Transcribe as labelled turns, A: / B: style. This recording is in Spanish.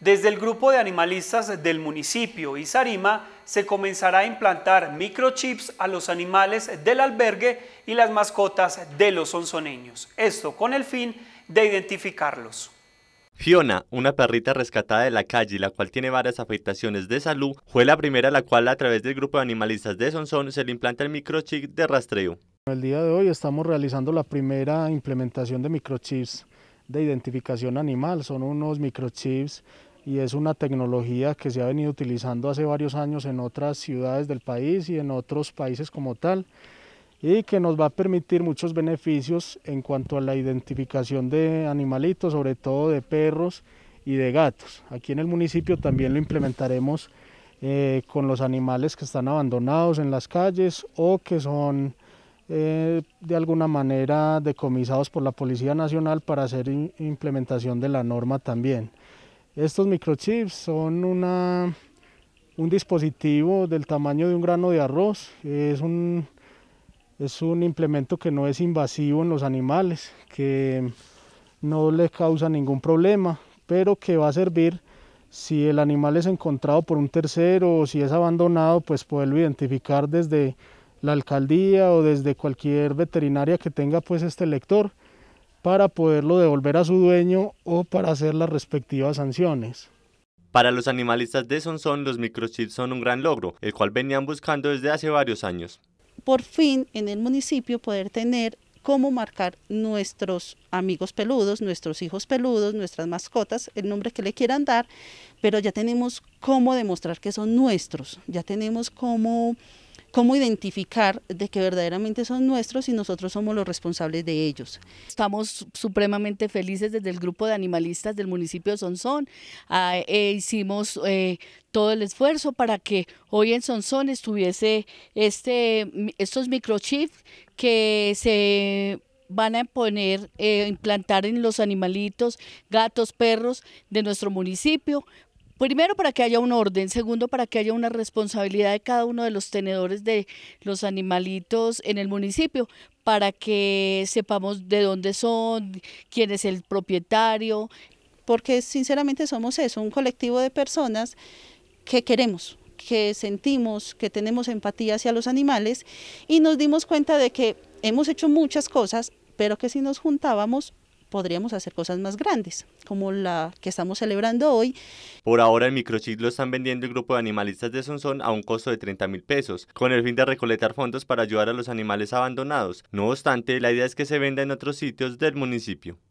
A: Desde el grupo de animalistas del municipio Izarima se comenzará a implantar microchips a los animales del albergue y las mascotas de los sonzoneños, esto con el fin de identificarlos.
B: Fiona, una perrita rescatada de la calle, la cual tiene varias afectaciones de salud, fue la primera a la cual a través del grupo de animalistas de Sonson se le implanta el microchip de rastreo.
A: El día de hoy estamos realizando la primera implementación de microchips de identificación animal. Son unos microchips y es una tecnología que se ha venido utilizando hace varios años en otras ciudades del país y en otros países como tal y que nos va a permitir muchos beneficios en cuanto a la identificación de animalitos, sobre todo de perros y de gatos. Aquí en el municipio también lo implementaremos eh, con los animales que están abandonados en las calles o que son eh, de alguna manera decomisados por la Policía Nacional para hacer implementación de la norma también. Estos microchips son un dispositivo del tamaño de un grano de arroz. Es un, es un implemento que no es invasivo en los animales, que no le causa ningún problema, pero que va a servir si el animal es encontrado por un tercero o si es abandonado, pues poderlo identificar desde la alcaldía o desde cualquier veterinaria que tenga pues este lector para poderlo devolver a su dueño o para hacer las respectivas sanciones.
B: Para los animalistas de Sonsón, los microchips son un gran logro, el cual venían buscando desde hace varios años.
C: Por fin, en el municipio poder tener cómo marcar nuestros amigos peludos, nuestros hijos peludos, nuestras mascotas, el nombre que le quieran dar, pero ya tenemos cómo demostrar que son nuestros, ya tenemos cómo
D: cómo identificar de que verdaderamente son nuestros y nosotros somos los responsables de ellos. Estamos supremamente felices desde el grupo de animalistas del municipio de Sonsón. Ah, eh, hicimos eh, todo el esfuerzo para que hoy en Sonsón estuviese este, estos microchips que se van a poner, eh, implantar en los animalitos, gatos, perros de nuestro municipio Primero, para que haya un orden. Segundo, para que haya una responsabilidad de cada uno de los tenedores de los animalitos en el municipio para que sepamos de dónde son, quién es el propietario. Porque sinceramente somos
C: eso, un colectivo de personas que queremos, que sentimos, que tenemos empatía hacia los animales y nos dimos cuenta de que hemos hecho muchas cosas, pero que si nos juntábamos podríamos hacer cosas más grandes, como la que estamos celebrando
B: hoy. Por ahora el microchip lo están vendiendo el grupo de animalistas de Sonson a un costo de 30 mil pesos, con el fin de recolectar fondos para ayudar a los animales abandonados. No obstante, la idea es que se venda en otros sitios del municipio.